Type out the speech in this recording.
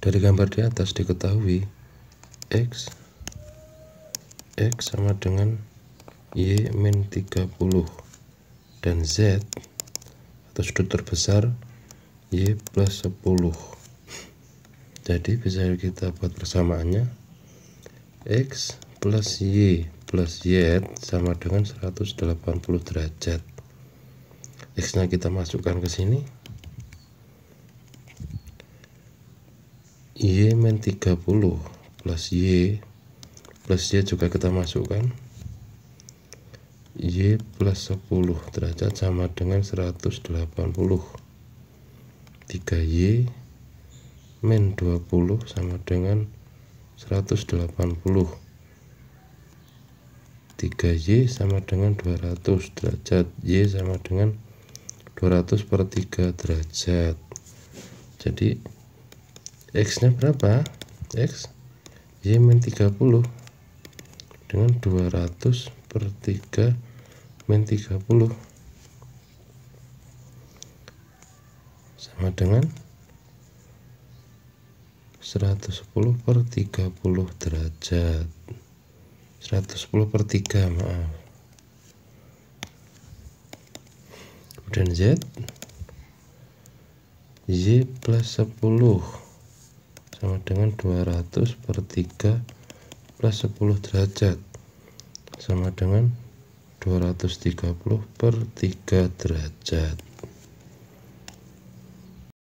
dari gambar di atas diketahui X X sama dengan Y min 30 dan Z atau sudut terbesar Y plus 10 jadi bisa kita buat persamaannya X plus Y plus z sama dengan 180 derajat X nya kita masukkan ke sini Y min 30 plus Y plus Y juga kita masukkan Y plus 10 derajat sama dengan 180 3Y min 20 sama dengan 180 3Y sama dengan 200 derajat Y sama dengan 200 per 3 derajat jadi X nya berapa? X Y min 30 dengan 200 per 3 min 30 sama dengan 110 per 30 derajat 110 per 3 maaf kemudian Z Y plus 10 sama dengan 200 per 3 plus 10 derajat sama dengan 230 per 3 derajat